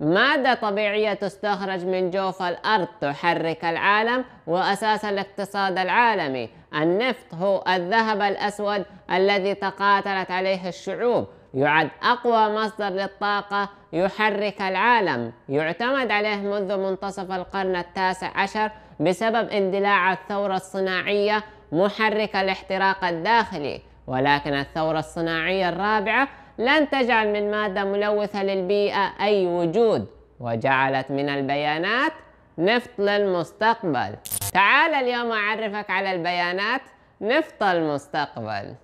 مادة طبيعية تستخرج من جوف الأرض تحرك العالم وأساس الاقتصاد العالمي النفط هو الذهب الأسود الذي تقاتلت عليه الشعوب يعد أقوى مصدر للطاقة يحرك العالم يعتمد عليه منذ منتصف القرن التاسع عشر بسبب اندلاع الثورة الصناعية محرك الاحتراق الداخلي ولكن الثورة الصناعية الرابعة لن تجعل من مادة ملوثة للبيئة أي وجود وجعلت من البيانات نفط للمستقبل تعال اليوم أعرفك على البيانات نفط المستقبل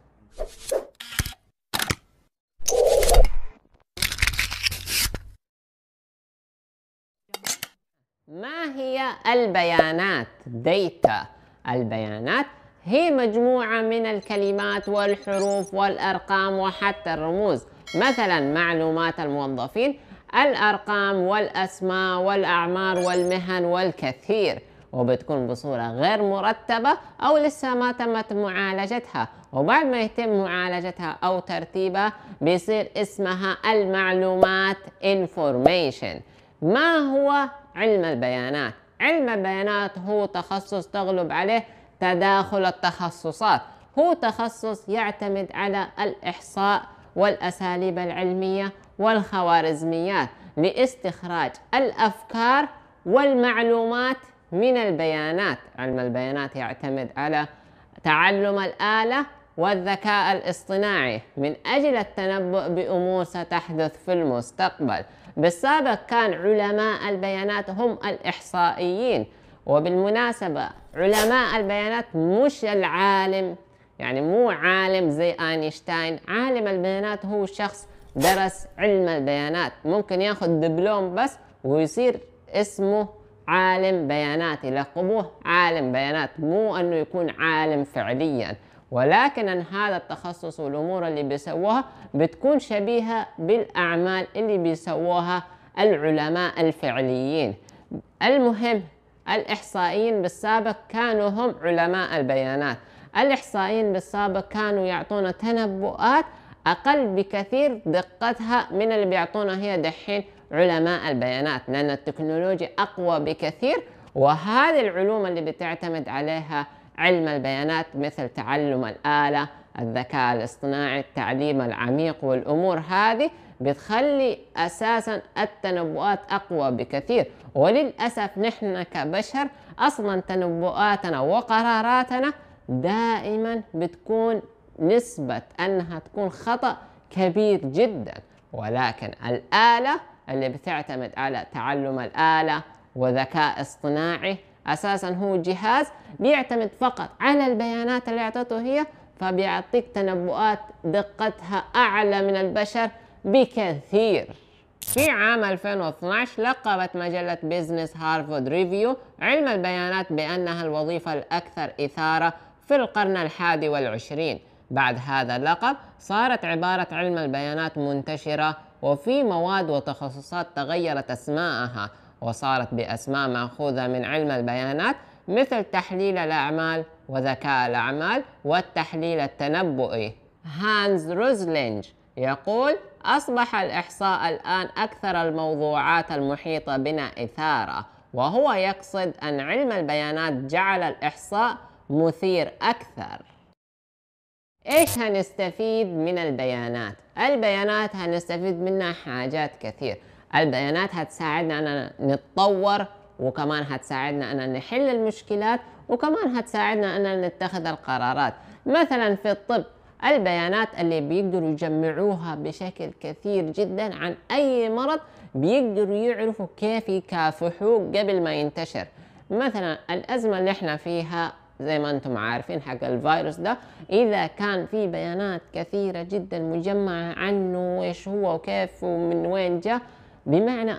ما هي البيانات؟ ديتا البيانات هي مجموعة من الكلمات والحروف والأرقام وحتى الرموز مثلا معلومات الموظفين الأرقام والأسماء والأعمار والمهن والكثير وبتكون بصورة غير مرتبة أو لسه ما تمت معالجتها وبعد ما يتم معالجتها أو ترتيبها بيصير اسمها المعلومات information ما هو علم البيانات؟ علم البيانات هو تخصص تغلب عليه تداخل التخصصات هو تخصص يعتمد على الإحصاء والأساليب العلمية والخوارزميات لاستخراج الأفكار والمعلومات من البيانات علم البيانات يعتمد على تعلم الآلة والذكاء الاصطناعي من أجل التنبؤ بأمور ستحدث في المستقبل بالسابق كان علماء البيانات هم الإحصائيين وبالمناسبة علماء البيانات مش العالم يعني مو عالم زي أينشتاين عالم البيانات هو شخص درس علم البيانات ممكن ياخد دبلوم بس ويصير اسمه عالم بيانات يلقبوه عالم بيانات مو انه يكون عالم فعليا ولكن أن هذا التخصص والامور اللي بيسووها بتكون شبيهه بالاعمال اللي بيسووها العلماء الفعليين المهم الإحصائيين بالسابق كانوا هم علماء البيانات الإحصائيين بالسابق كانوا يعطونا تنبؤات أقل بكثير دقتها من اللي بيعطونا هي دحين علماء البيانات لأن التكنولوجيا أقوى بكثير وهذه العلوم اللي بتعتمد عليها علم البيانات مثل تعلم الآلة الذكاء الاصطناعي التعليم العميق والأمور هذه بتخلي أساسا التنبؤات أقوى بكثير وللأسف نحن كبشر أصلا تنبؤاتنا وقراراتنا دائما بتكون نسبة أنها تكون خطأ كبير جدا ولكن الآلة اللي بتعتمد على تعلم الآلة وذكاء اصطناعي اساسا هو جهاز بيعتمد فقط على البيانات اللي اعطته هي فبيعطيك تنبؤات دقتها اعلى من البشر بكثير في عام 2012 لقبت مجلة بيزنس هارفارد ريفيو علم البيانات بأنها الوظيفة الأكثر إثارة في القرن الحادي والعشرين بعد هذا اللقب صارت عبارة علم البيانات منتشرة وفي مواد وتخصصات تغيرت أسماءها وصارت بأسماء مأخوذة من علم البيانات مثل تحليل الأعمال وذكاء الأعمال والتحليل التنبؤي هانز روزلينج يقول أصبح الإحصاء الآن أكثر الموضوعات المحيطة بنا إثارة وهو يقصد أن علم البيانات جعل الإحصاء مثير أكثر إيش هنستفيد من البيانات؟ البيانات هنستفيد منها حاجات كثير البيانات هتساعدنا أننا نتطور وكمان هتساعدنا أننا نحل المشكلات وكمان هتساعدنا أننا نتخذ القرارات مثلا في الطب البيانات اللي بيقدروا يجمعوها بشكل كثير جدا عن أي مرض بيقدروا يعرفوا كيف يكافحوه قبل ما ينتشر مثلا الأزمة اللي احنا فيها زي ما انتم عارفين حق الفيروس ده اذا كان في بيانات كثيره جدا مجمعه عنه وايش هو وكيف ومن وين جاء بمعنى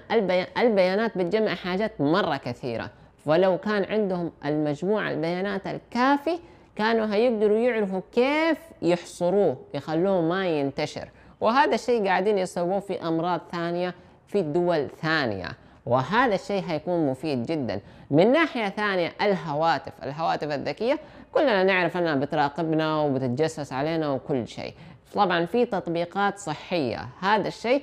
البيانات بتجمع حاجات مرة كثيرة ولو كان عندهم المجموعة البيانات الكافي كانوا هيقدروا يعرفوا كيف يحصروه يخلوه ما ينتشر وهذا الشيء قاعدين يسووه في أمراض ثانية في دول ثانية وهذا الشيء هيكون مفيد جدا من ناحية ثانية الهواتف الهواتف الذكية كلنا نعرف أنها بتراقبنا وبتتجسس علينا وكل شيء طبعا في تطبيقات صحية هذا الشيء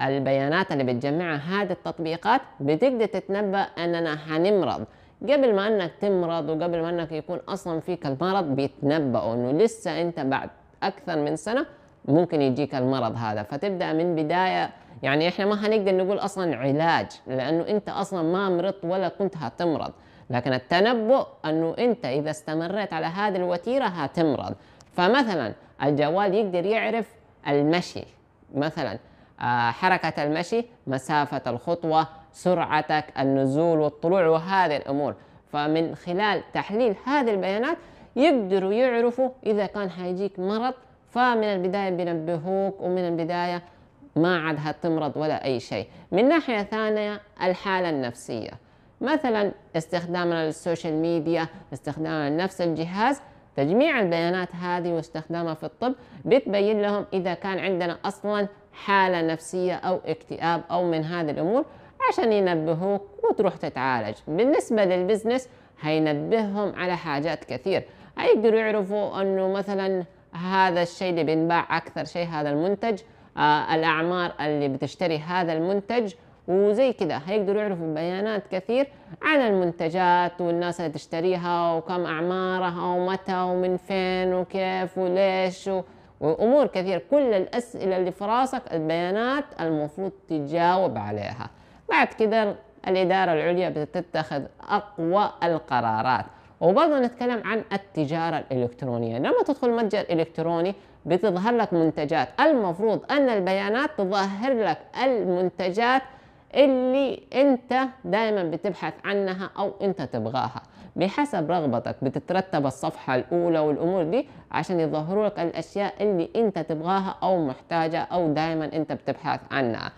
البيانات اللي بتجمعها هذه التطبيقات بتقدر تتنبأ أننا حنمرض قبل ما أنك تمرض وقبل ما أنك يكون أصلا فيك المرض بيتنبأوا أنه لسه أنت بعد أكثر من سنة ممكن يجيك المرض هذا فتبدأ من بداية يعني إحنا ما هنقدر نقول أصلا علاج لأنه أنت أصلا ما مرضت ولا كنت هتمرض لكن التنبؤ أنه أنت إذا استمريت على هذه الوتيرة هتمرض فمثلا الجوال يقدر يعرف المشي مثلا آه، حركة المشي مسافة الخطوة سرعتك النزول والطلوع وهذه الأمور فمن خلال تحليل هذه البيانات يقدروا يعرفوا إذا كان حيجيك مرض فمن البداية بينبهوك ومن البداية ما عاد هتمرض ولا أي شيء من ناحية ثانية الحالة النفسية مثلا استخدامنا للسوشيال ميديا استخدامنا لنفس الجهاز تجميع البيانات هذه واستخدامها في الطب بتبين لهم إذا كان عندنا أصلا حالة نفسية أو اكتئاب أو من هذه الأمور عشان ينبهوك وتروح تتعالج بالنسبة للبزنس هينبههم على حاجات كثير هيقدروا يعرفوا أنه مثلا هذا الشيء اللي بينباع أكثر شيء هذا المنتج آه الأعمار اللي بتشتري هذا المنتج وزي كده هيقدروا يعرفوا بيانات كثير عن المنتجات والناس اللي تشتريها وكم أعمارها ومتى ومن فين وكيف وليش و... وأمور كثيرة كل الأسئلة اللي في راسك البيانات المفروض تجاوب عليها بعد كده الإدارة العليا بتتخذ أقوى القرارات وبرضه نتكلم عن التجارة الإلكترونية لما تدخل متجر إلكتروني بتظهر لك منتجات المفروض أن البيانات تظهر لك المنتجات اللي أنت دائما بتبحث عنها أو أنت تبغاها بحسب رغبتك بتترتب الصفحة الأولى والأمور دي عشان يظهروا لك الأشياء اللي أنت تبغاها أو محتاجة أو دائما أنت بتبحث عنها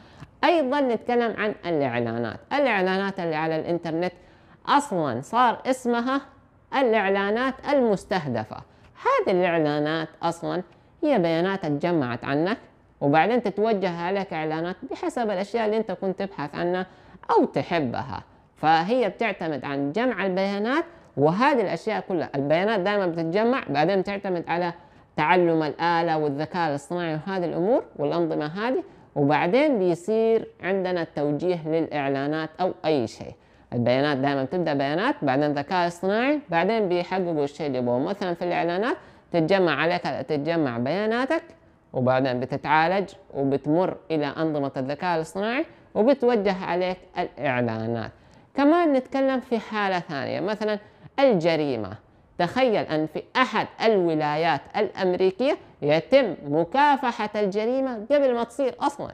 أيضا نتكلم عن الإعلانات الإعلانات اللي على الإنترنت أصلا صار اسمها الإعلانات المستهدفة هذه الإعلانات أصلا هي بيانات اتجمعت عنك وبعدين تتوجه عليك إعلانات بحسب الأشياء اللي أنت كنت تبحث عنها أو تحبها فهي بتعتمد عن جمع البيانات وهذه الاشياء كلها البيانات دائما بتتجمع بعدين بتعتمد على تعلم الاله والذكاء الاصطناعي وهذه الامور والانظمه هذه وبعدين بيصير عندنا التوجيه للاعلانات او اي شيء البيانات دائما بتبدا بيانات بعدين ذكاء اصطناعي بعدين بيحققوا الشيء اللي يبغوه مثلا في الاعلانات تتجمع عليك تتجمع بياناتك وبعدين بتتعالج وبتمر الى انظمه الذكاء الاصطناعي وبتوجه عليك الاعلانات كمان نتكلم في حالة ثانية مثلا الجريمة تخيل أن في أحد الولايات الأمريكية يتم مكافحة الجريمة قبل ما تصير أصلا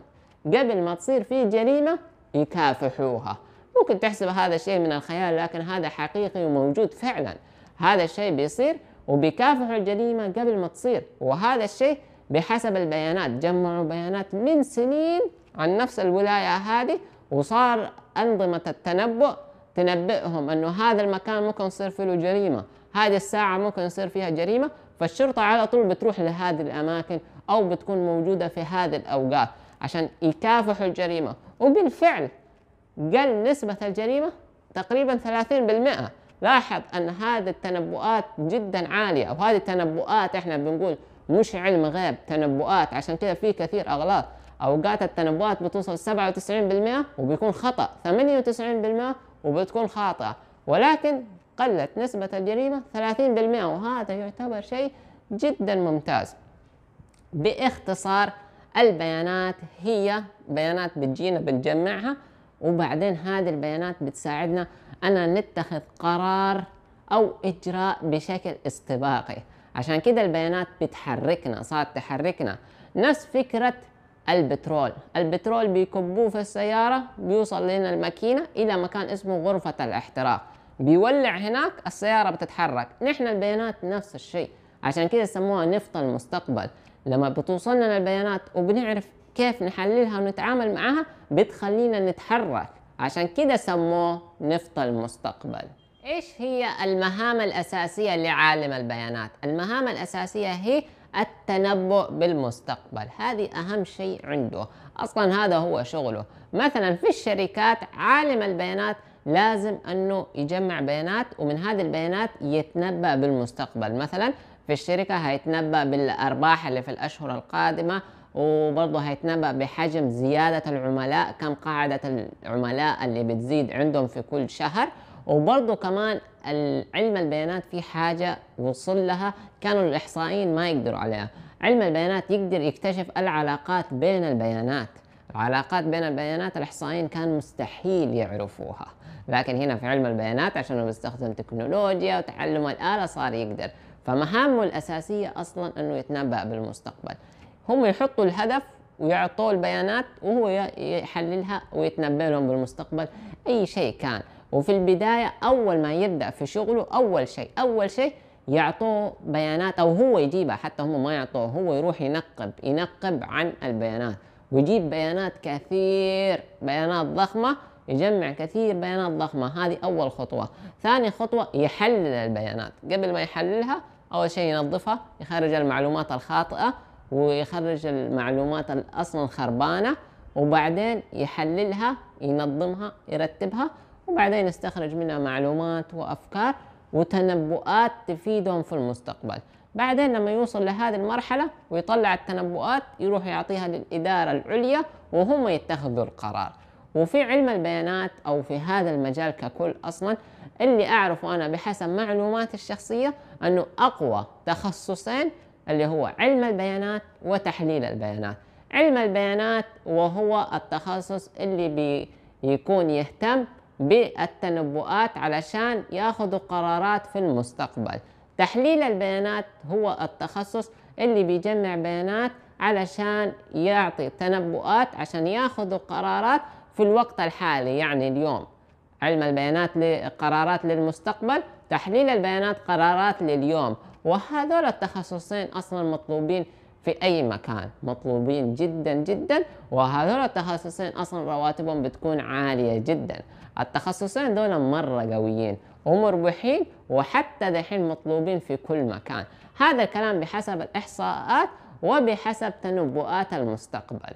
قبل ما تصير في جريمة يكافحوها ممكن تحسب هذا الشيء من الخيال لكن هذا حقيقي وموجود فعلا هذا الشيء بيصير وبيكافحوا الجريمة قبل ما تصير وهذا الشيء بحسب البيانات جمعوا بيانات من سنين عن نفس الولاية هذه وصار أنظمة التنبؤ تنبئهم أنه هذا المكان ممكن يصير فيه له جريمة هذه الساعة ممكن يصير فيها جريمة فالشرطة على طول بتروح لهذه الأماكن أو بتكون موجودة في هذه الأوقات عشان يكافحوا الجريمة وبالفعل قل نسبة الجريمة تقريبا 30% لاحظ أن هذه التنبؤات جدا عالية وهذه التنبؤات احنا بنقول مش علم غيب تنبؤات عشان كده في كثير أغلاط اوقات التنبؤات بتوصل 97% وبيكون خطا 98% وبتكون خاطئه ولكن قلت نسبة الجريمة 30% وهذا يعتبر شيء جدا ممتاز باختصار البيانات هي بيانات بتجينا بنجمعها وبعدين هذه البيانات بتساعدنا أنا نتخذ قرار أو إجراء بشكل استباقي عشان كده البيانات بتحركنا صارت تحركنا نفس فكرة البترول البترول بيكبوه في السيارة بيوصل لنا الماكينة إلى مكان اسمه غرفة الاحتراق بيولع هناك السيارة بتتحرك نحن البيانات نفس الشيء عشان كده سموها نفط المستقبل لما بتوصلنا البيانات وبنعرف كيف نحللها ونتعامل معها بتخلينا نتحرك عشان كده سموه نفط المستقبل ايش هي المهام الاساسيه لعالم البيانات المهام الاساسيه هي التنبؤ بالمستقبل هذه أهم شيء عنده أصلا هذا هو شغله مثلا في الشركات عالم البيانات لازم أنه يجمع بيانات ومن هذه البيانات يتنبأ بالمستقبل مثلا في الشركة هيتنبأ بالأرباح اللي في الأشهر القادمة وبرضه هيتنبأ بحجم زيادة العملاء كم قاعدة العملاء اللي بتزيد عندهم في كل شهر وبرضه كمان علم البيانات في حاجة وصل لها كانوا الإحصائيين ما يقدروا عليها علم البيانات يقدر يكتشف العلاقات بين البيانات العلاقات بين البيانات الإحصائيين كان مستحيل يعرفوها لكن هنا في علم البيانات عشان بيستخدم تكنولوجيا وتعلم الآلة صار يقدر فمهامه الأساسية أصلا أنه يتنبأ بالمستقبل هم يحطوا الهدف ويعطوه البيانات وهو يحللها ويتنبأ لهم بالمستقبل أي شيء كان وفي البداية أول ما يبدأ في شغله أول شيء أول شيء يعطوه بيانات أو هو يجيبها حتى هم ما يعطوه هو يروح ينقب ينقب عن البيانات ويجيب بيانات كثير بيانات ضخمة يجمع كثير بيانات ضخمة هذه أول خطوة ثاني خطوة يحلل البيانات قبل ما يحللها أول شيء ينظفها يخرج المعلومات الخاطئة ويخرج المعلومات الأصلا خربانة وبعدين يحللها ينظمها يرتبها وبعدين استخرج منها معلومات وأفكار وتنبؤات تفيدهم في المستقبل بعدين لما يوصل لهذه المرحلة ويطلع التنبؤات يروح يعطيها للإدارة العليا وهم يتخذوا القرار وفي علم البيانات أو في هذا المجال ككل أصلا اللي أعرفه أنا بحسب معلوماتي الشخصية أنه أقوى تخصصين اللي هو علم البيانات وتحليل البيانات علم البيانات وهو التخصص اللي بيكون يهتم بالتنبؤات علشان ياخذوا قرارات في المستقبل تحليل البيانات هو التخصص اللي بيجمع بيانات علشان يعطي تنبؤات عشان ياخذوا قرارات في الوقت الحالي يعني اليوم علم البيانات لقرارات للمستقبل تحليل البيانات قرارات لليوم وهذول التخصصين اصلا مطلوبين في أي مكان مطلوبين جدا جدا وهذول التخصصين أصلا رواتبهم بتكون عالية جدا التخصصين دول مرة قويين ومربحين وحتى دحين مطلوبين في كل مكان هذا الكلام بحسب الإحصاءات وبحسب تنبؤات المستقبل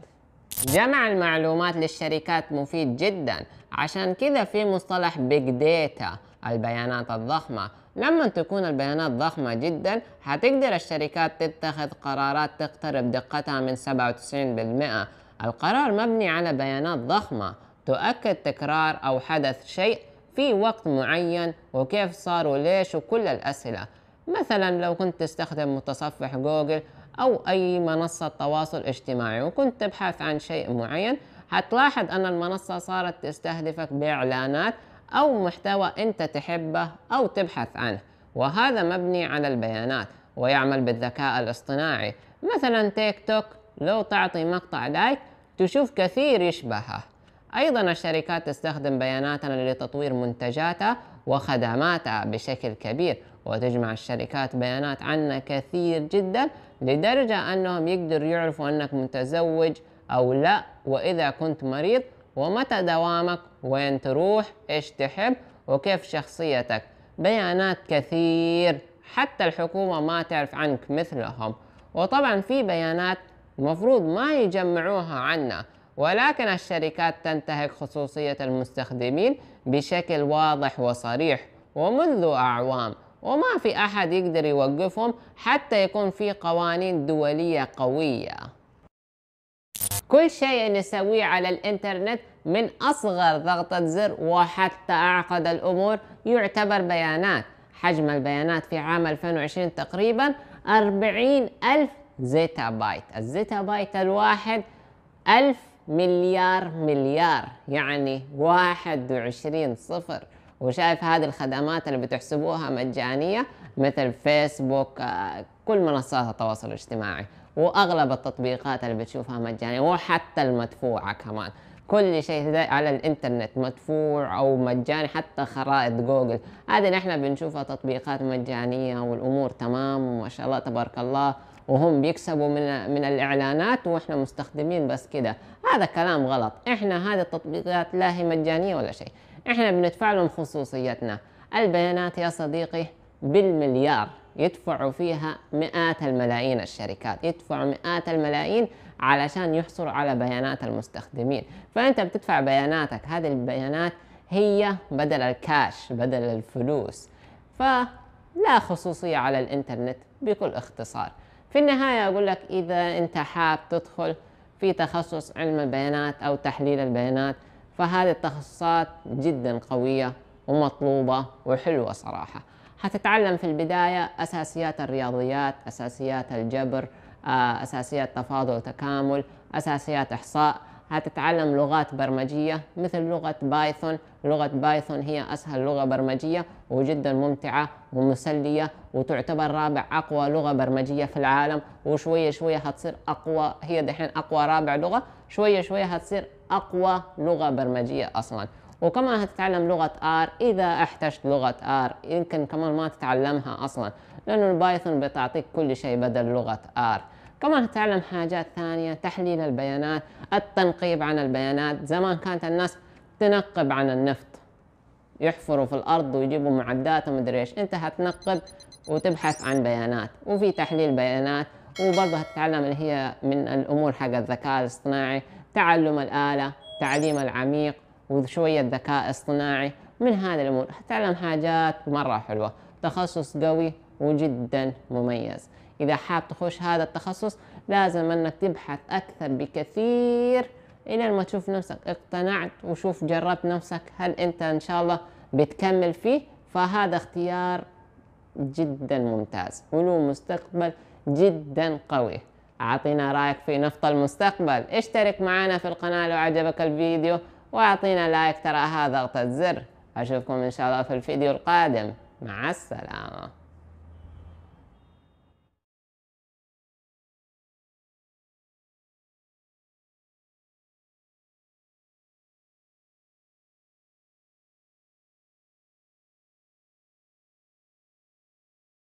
جمع المعلومات للشركات مفيد جدا عشان كذا في مصطلح بيج داتا البيانات الضخمة لما تكون البيانات ضخمة جدا هتقدر الشركات تتخذ قرارات تقترب دقتها من 97% القرار مبني على بيانات ضخمة تؤكد تكرار أو حدث شيء في وقت معين وكيف صار وليش وكل الأسئلة مثلا لو كنت تستخدم متصفح جوجل أو أي منصة تواصل اجتماعي وكنت تبحث عن شيء معين هتلاحظ أن المنصة صارت تستهدفك بإعلانات أو محتوى أنت تحبه أو تبحث عنه وهذا مبني على البيانات ويعمل بالذكاء الاصطناعي مثلا تيك توك لو تعطي مقطع لايك تشوف كثير يشبهه أيضا الشركات تستخدم بياناتنا لتطوير منتجاتها وخدماتها بشكل كبير وتجمع الشركات بيانات عنا كثير جدا لدرجة أنهم يقدروا يعرفوا أنك متزوج أو لا وإذا كنت مريض ومتى دوامك وين تروح ايش تحب وكيف شخصيتك بيانات كثير حتى الحكومة ما تعرف عنك مثلهم وطبعا في بيانات المفروض ما يجمعوها عنا ولكن الشركات تنتهك خصوصية المستخدمين بشكل واضح وصريح ومنذ أعوام وما في أحد يقدر يوقفهم حتى يكون في قوانين دولية قوية كل شيء نسويه على الإنترنت من أصغر ضغطة زر وحتى أعقد الأمور يعتبر بيانات حجم البيانات في عام 2020 تقريبا 40 ألف زيتا بايت الزيتا بايت الواحد ألف مليار مليار يعني 21 صفر وشايف هذه الخدمات اللي بتحسبوها مجانية مثل فيسبوك آه، كل منصات التواصل الاجتماعي واغلب التطبيقات اللي بتشوفها مجانيه وحتى المدفوعه كمان كل شيء على الانترنت مدفوع او مجاني حتى خرائط جوجل هذه نحن بنشوفها تطبيقات مجانيه والامور تمام وما شاء الله تبارك الله وهم بيكسبوا من من الاعلانات واحنا مستخدمين بس كده هذا كلام غلط احنا هذه التطبيقات لا هي مجانيه ولا شيء احنا بندفع لهم خصوصيتنا البيانات يا صديقي بالمليار يدفعوا فيها مئات الملايين الشركات يدفعوا مئات الملايين علشان يحصلوا على بيانات المستخدمين فأنت بتدفع بياناتك هذه البيانات هي بدل الكاش بدل الفلوس فلا خصوصية على الإنترنت بكل اختصار في النهاية أقول لك إذا أنت حاب تدخل في تخصص علم البيانات أو تحليل البيانات فهذه التخصصات جدا قوية ومطلوبة وحلوة صراحة حتتعلم في البداية أساسيات الرياضيات أساسيات الجبر آه، أساسيات تفاضل وتكامل أساسيات إحصاء حتتعلم لغات برمجية مثل لغة بايثون لغة بايثون هي أسهل لغة برمجية وجدا ممتعة ومسلية وتعتبر رابع أقوى لغة برمجية في العالم وشوية شوية هتصير أقوى هي دحين أقوى رابع لغة شوية شوية هتصير أقوى لغة برمجية أصلا وكمان هتتعلم لغة ار اذا احتجت لغة ار يمكن كمان ما تتعلمها اصلا لانه البايثون بتعطيك كل شيء بدل لغة ار كمان هتتعلم حاجات ثانية تحليل البيانات التنقيب عن البيانات زمان كانت الناس تنقب عن النفط يحفروا في الارض ويجيبوا معدات ومدري ايش انت هتنقب وتبحث عن بيانات وفي تحليل بيانات وبرضه هتتعلم اللي هي من الامور حق الذكاء الاصطناعي تعلم الاله تعليم العميق وشوية ذكاء اصطناعي من هذه الأمور هتعلم حاجات مرة حلوة تخصص قوي وجدا مميز إذا حاب تخش هذا التخصص لازم أنك تبحث أكثر بكثير إلى ما تشوف نفسك اقتنعت وشوف جربت نفسك هل أنت إن شاء الله بتكمل فيه فهذا اختيار جدا ممتاز وله مستقبل جدا قوي أعطينا رأيك في نفط المستقبل اشترك معنا في القناة لو عجبك الفيديو واعطينا لايك ترى هذا ضغطة زر اشوفكم ان شاء الله في الفيديو القادم مع السلامه